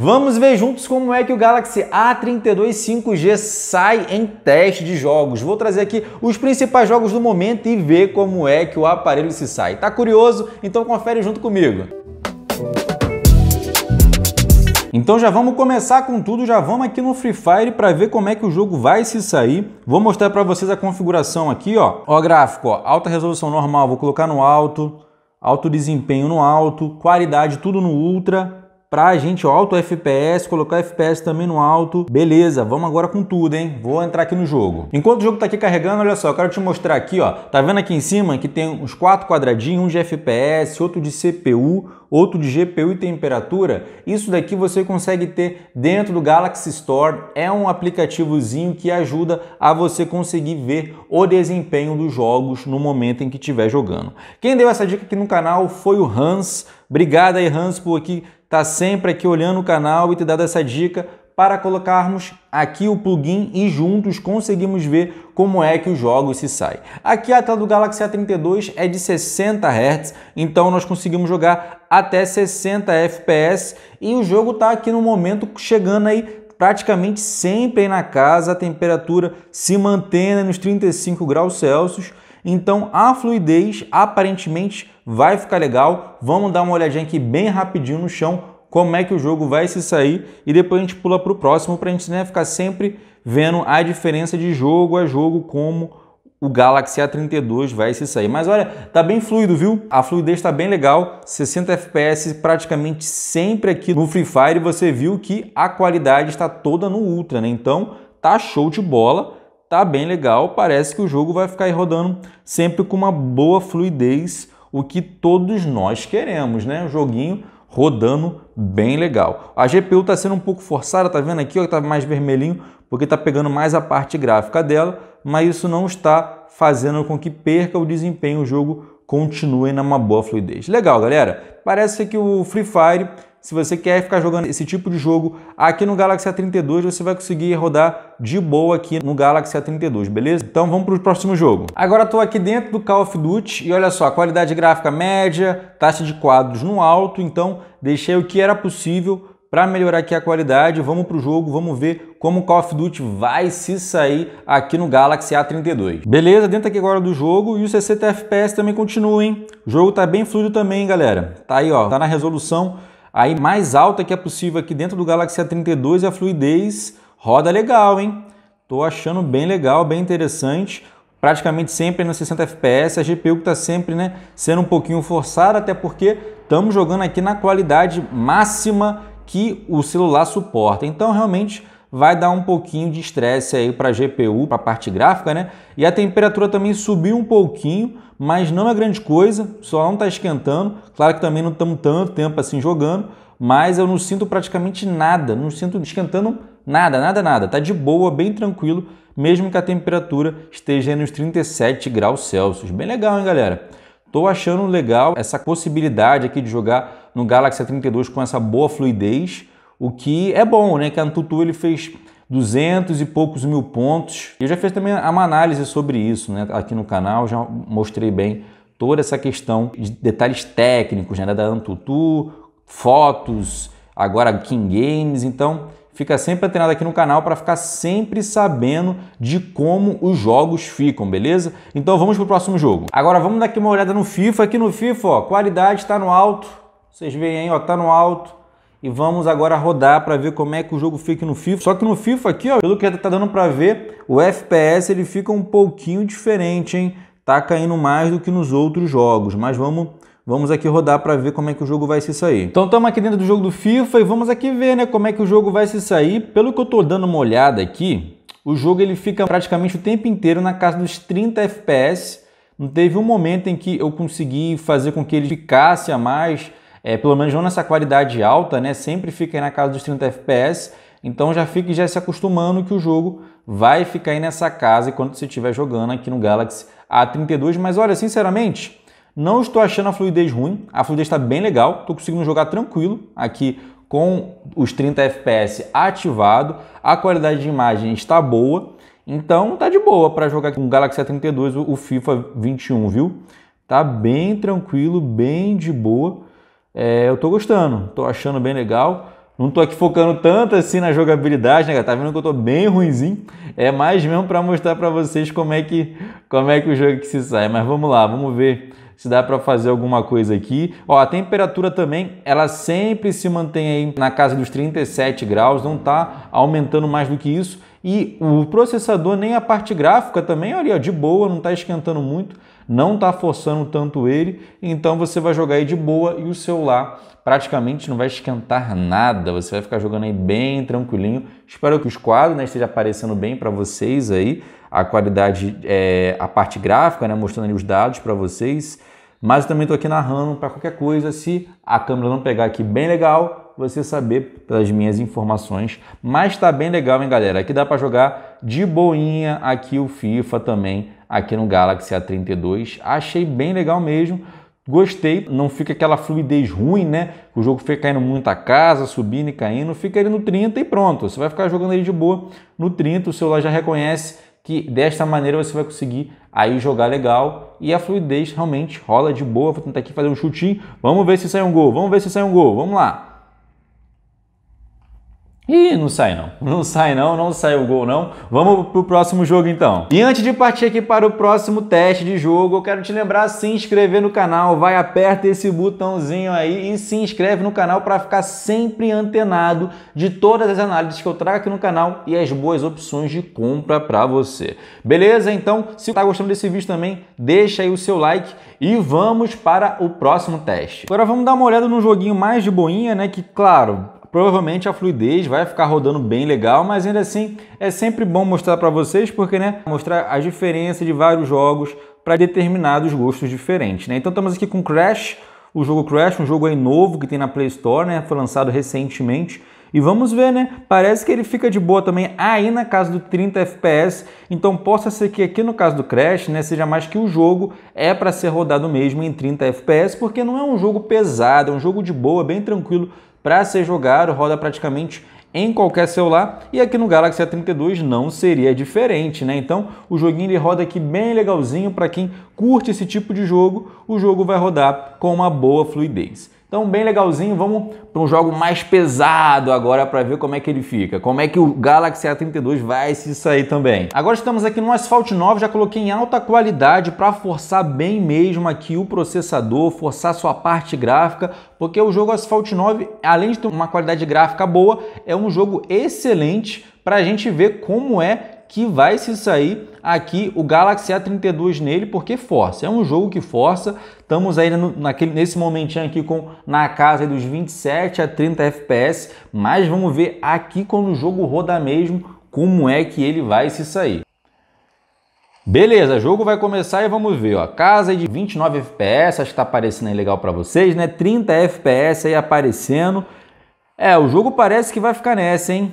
Vamos ver juntos como é que o Galaxy A32 5G sai em teste de jogos. Vou trazer aqui os principais jogos do momento e ver como é que o aparelho se sai. Tá curioso? Então confere junto comigo. Então já vamos começar com tudo, já vamos aqui no Free Fire para ver como é que o jogo vai se sair. Vou mostrar para vocês a configuração aqui, ó. Ó gráfico, ó, alta resolução normal, vou colocar no alto, alto desempenho no alto, qualidade tudo no ultra, para a gente alto FPS, colocar FPS também no alto. Beleza, vamos agora com tudo, hein? Vou entrar aqui no jogo. Enquanto o jogo tá aqui carregando, olha só, eu quero te mostrar aqui, ó. Tá vendo aqui em cima que tem uns quatro quadradinhos, um de FPS, outro de CPU, outro de GPU e temperatura, isso daqui você consegue ter dentro do Galaxy Store. É um aplicativozinho que ajuda a você conseguir ver o desempenho dos jogos no momento em que estiver jogando. Quem deu essa dica aqui no canal foi o Hans. Obrigado aí, Hans, por aqui estar tá sempre aqui olhando o canal e ter dado essa dica para colocarmos aqui o plugin e juntos conseguimos ver como é que os jogos se saem. Aqui a tela do Galaxy A32 é de 60 Hz, então nós conseguimos jogar até 60 FPS e o jogo está aqui no momento chegando aí praticamente sempre aí na casa, a temperatura se mantendo nos 35 graus Celsius. Então a fluidez aparentemente vai ficar legal. Vamos dar uma olhadinha aqui bem rapidinho no chão como é que o jogo vai se sair e depois a gente pula para o próximo para a gente né, ficar sempre vendo a diferença de jogo a jogo como o Galaxy A32 vai se sair. Mas olha, tá bem fluido, viu? A fluidez está bem legal, 60 FPS praticamente sempre aqui no Free Fire. Você viu que a qualidade está toda no Ultra, né? Então tá show de bola, tá bem legal. Parece que o jogo vai ficar rodando sempre com uma boa fluidez, o que todos nós queremos, né? O joguinho rodando bem legal. A GPU está sendo um pouco forçada, tá vendo aqui, ó, está mais vermelhinho, porque está pegando mais a parte gráfica dela, mas isso não está fazendo com que perca o desempenho, o jogo continue numa boa fluidez. Legal, galera. Parece que o Free Fire se você quer ficar jogando esse tipo de jogo aqui no Galaxy A32, você vai conseguir rodar de boa aqui no Galaxy A32, beleza? Então vamos para o próximo jogo. Agora estou aqui dentro do Call of Duty e olha só, qualidade gráfica média, taxa de quadros no alto, então deixei o que era possível para melhorar aqui a qualidade, vamos para o jogo, vamos ver como o Call of Duty vai se sair aqui no Galaxy A32. Beleza, dentro aqui agora do jogo e o 60 FPS também continua, hein? O jogo está bem fluido também, galera. Tá aí, ó, tá na resolução aí mais alta que é possível aqui dentro do Galaxy A32 e a fluidez roda legal, hein? Tô achando bem legal, bem interessante. Praticamente sempre nos 60 FPS, a GPU que tá sempre, né, sendo um pouquinho forçada, até porque estamos jogando aqui na qualidade máxima que o celular suporta. Então, realmente vai dar um pouquinho de estresse aí para a GPU, para a parte gráfica, né? E a temperatura também subiu um pouquinho, mas não é grande coisa, só não está esquentando. Claro que também não estamos tanto tempo assim jogando, mas eu não sinto praticamente nada, não sinto esquentando nada, nada, nada. Tá de boa, bem tranquilo, mesmo que a temperatura esteja nos 37 graus Celsius. Bem legal, hein, galera? Tô achando legal essa possibilidade aqui de jogar no Galaxy A32 com essa boa fluidez o que é bom, né? Que a Antutu ele fez 200 e poucos mil pontos. Eu já fiz também uma análise sobre isso, né? Aqui no canal já mostrei bem toda essa questão de detalhes técnicos, né? Da Antutu, fotos, agora King Games, então fica sempre antenado aqui no canal para ficar sempre sabendo de como os jogos ficam, beleza? Então vamos para o próximo jogo. Agora vamos dar aqui uma olhada no FIFA, aqui no FIFA, ó, qualidade está no alto, vocês veem aí, ó, tá no alto, e vamos agora rodar para ver como é que o jogo fica no FIFA. Só que no FIFA aqui, ó, pelo que tá dando para ver, o FPS ele fica um pouquinho diferente, hein? Tá caindo mais do que nos outros jogos, mas vamos Vamos aqui rodar para ver como é que o jogo vai se sair. Então estamos aqui dentro do jogo do FIFA e vamos aqui ver né, como é que o jogo vai se sair. Pelo que eu estou dando uma olhada aqui, o jogo ele fica praticamente o tempo inteiro na casa dos 30 FPS. Não teve um momento em que eu consegui fazer com que ele ficasse a mais é, pelo menos não nessa qualidade alta, né? Sempre fica aí na casa dos 30 FPS. Então já fique já se acostumando que o jogo vai ficar aí nessa casa enquanto você estiver jogando aqui no Galaxy A32. Mas olha, sinceramente, não estou achando a fluidez ruim. A fluidez está bem legal. Estou conseguindo jogar tranquilo aqui com os 30 FPS ativado. A qualidade de imagem está boa. Então tá de boa para jogar com o Galaxy A32 o FIFA 21, viu? Tá bem tranquilo, bem de boa é, eu tô gostando, tô achando bem legal. Não tô aqui focando tanto assim na jogabilidade, né, cara? Tá vendo que eu tô bem ruinzinho. É mais mesmo para mostrar para vocês como é que como é que o jogo que se sai. Mas vamos lá, vamos ver se dá para fazer alguma coisa aqui. Ó, a temperatura também, ela sempre se mantém aí na casa dos 37 graus, não tá aumentando mais do que isso. E o processador, nem a parte gráfica também, olha, ó, de boa, não tá esquentando muito não está forçando tanto ele, então você vai jogar aí de boa e o seu lá praticamente não vai esquentar nada, você vai ficar jogando aí bem tranquilinho. Espero que os quadros né, estejam aparecendo bem para vocês aí, a qualidade, é, a parte gráfica, né, mostrando ali os dados para vocês. Mas eu também estou aqui narrando para qualquer coisa, se a câmera não pegar aqui bem legal, você saber pelas minhas informações. Mas está bem legal, hein, galera? Aqui dá para jogar de boinha aqui o FIFA também aqui no Galaxy A32. Achei bem legal mesmo. Gostei, não fica aquela fluidez ruim, né? O jogo fica caindo muito a casa, subindo e caindo, fica ele no 30 e pronto. Você vai ficar jogando ele de boa no 30, o celular já reconhece que desta maneira você vai conseguir aí jogar legal e a fluidez realmente rola de boa. Vou tentar aqui fazer um chutinho, vamos ver se sai um gol, vamos ver se sai um gol, vamos lá. E não sai não, não sai não, não sai o gol não. Vamos pro próximo jogo então. E antes de partir aqui para o próximo teste de jogo, eu quero te lembrar se inscrever no canal, vai aperta esse botãozinho aí e se inscreve no canal para ficar sempre antenado de todas as análises que eu trago aqui no canal e as boas opções de compra para você. Beleza? Então, se tá gostando desse vídeo também, deixa aí o seu like e vamos para o próximo teste. Agora vamos dar uma olhada num joguinho mais de boinha, né, que claro, provavelmente a fluidez vai ficar rodando bem legal, mas ainda assim é sempre bom mostrar para vocês, porque né, mostrar a diferença de vários jogos para determinados gostos diferentes. Né? Então estamos aqui com Crash, o jogo Crash, um jogo aí novo que tem na Play Store, né? Foi lançado recentemente. E vamos ver, né? Parece que ele fica de boa também aí na casa do 30 FPS. Então possa ser que aqui no caso do Crash, né, seja mais que o jogo é para ser rodado mesmo em 30 FPS, porque não é um jogo pesado, é um jogo de boa, bem tranquilo para ser jogado, roda praticamente em qualquer celular e aqui no Galaxy A32 não seria diferente, né? Então o joguinho ele roda aqui bem legalzinho para quem curte esse tipo de jogo, o jogo vai rodar com uma boa fluidez. Então, bem legalzinho, vamos para um jogo mais pesado agora para ver como é que ele fica, como é que o Galaxy A32 vai se sair também. Agora estamos aqui no Asphalt 9, já coloquei em alta qualidade para forçar bem mesmo aqui o processador, forçar sua parte gráfica, porque o jogo Asphalt 9, além de ter uma qualidade gráfica boa, é um jogo excelente para a gente ver como é que vai se sair aqui o Galaxy A32 nele, porque força. É um jogo que força. Estamos aí no, naquele, nesse momentinho aqui com na casa dos 27 a 30 FPS, mas vamos ver aqui quando o jogo roda mesmo como é que ele vai se sair. Beleza, jogo vai começar e vamos ver, ó. Casa de 29 FPS, acho que tá aparecendo aí legal para vocês, né? 30 FPS aí aparecendo. É, o jogo parece que vai ficar nessa, hein?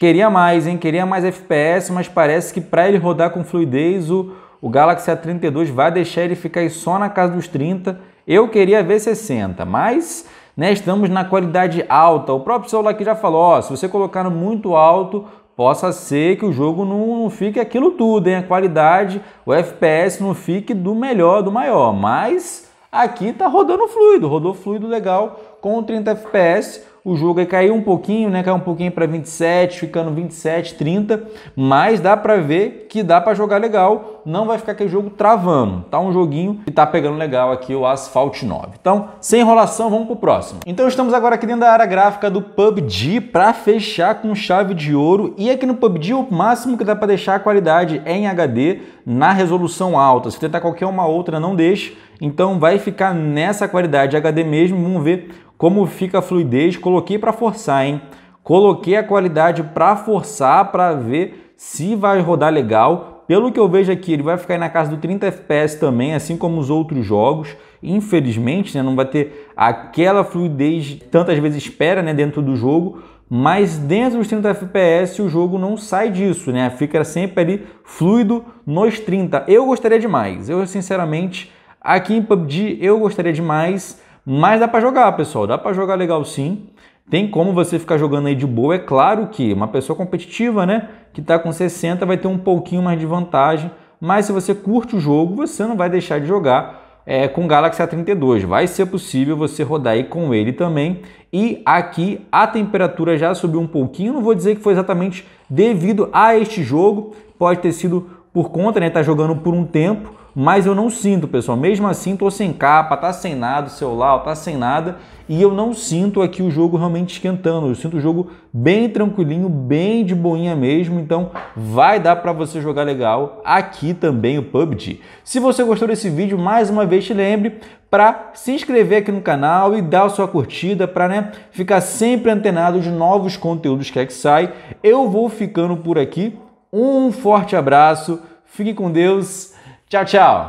Queria mais, hein? Queria mais FPS, mas parece que para ele rodar com fluidez, o, o Galaxy A32 vai deixar ele ficar aí só na casa dos 30. Eu queria ver 60, mas né, estamos na qualidade alta. O próprio celular aqui já falou, ó, se você colocar no muito alto, possa ser que o jogo não, não fique aquilo tudo, hein? A qualidade, o FPS não fique do melhor, do maior, mas aqui tá rodando fluido, rodou fluido legal com 30 FPS, o jogo caiu um pouquinho, né? Caiu um pouquinho para 27, ficando 27, 30, mas dá para ver que dá para jogar legal, não vai ficar aquele jogo travando. Tá um joguinho que tá pegando legal aqui o Asphalt 9. Então, sem enrolação, vamos pro próximo. Então, estamos agora aqui dentro da área gráfica do PUBG para fechar com chave de ouro e aqui no PUBG o máximo que dá para deixar a qualidade é em HD na resolução alta. Se tentar qualquer uma outra, não deixe. Então, vai ficar nessa qualidade HD mesmo. Vamos ver como fica a fluidez? Coloquei para forçar, hein? Coloquei a qualidade para forçar, para ver se vai rodar legal. Pelo que eu vejo aqui, ele vai ficar na casa do 30 FPS também, assim como os outros jogos. Infelizmente, né, não vai ter aquela fluidez tantas vezes espera né, dentro do jogo, mas dentro dos 30 FPS o jogo não sai disso, né? Fica sempre ali fluido nos 30. Eu gostaria demais. Eu, sinceramente, aqui em PUBG, eu gostaria demais mas dá para jogar, pessoal. Dá para jogar legal sim. Tem como você ficar jogando aí de boa. É claro que uma pessoa competitiva, né, que está com 60 vai ter um pouquinho mais de vantagem. Mas se você curte o jogo, você não vai deixar de jogar é, com Galaxy A32. Vai ser possível você rodar aí com ele também. E aqui a temperatura já subiu um pouquinho. Não vou dizer que foi exatamente devido a este jogo. Pode ter sido por conta, né, tá jogando por um tempo mas eu não sinto, pessoal. Mesmo assim, tô sem capa, tá sem nada o celular, tá sem nada, e eu não sinto aqui o jogo realmente esquentando. Eu sinto o jogo bem tranquilinho, bem de boinha mesmo, então vai dar para você jogar legal aqui também o PUBG. Se você gostou desse vídeo, mais uma vez te lembre para se inscrever aqui no canal e dar a sua curtida para né, ficar sempre antenado de novos conteúdos que é que sai. Eu vou ficando por aqui. Um forte abraço, fique com Deus Tchau, tchau!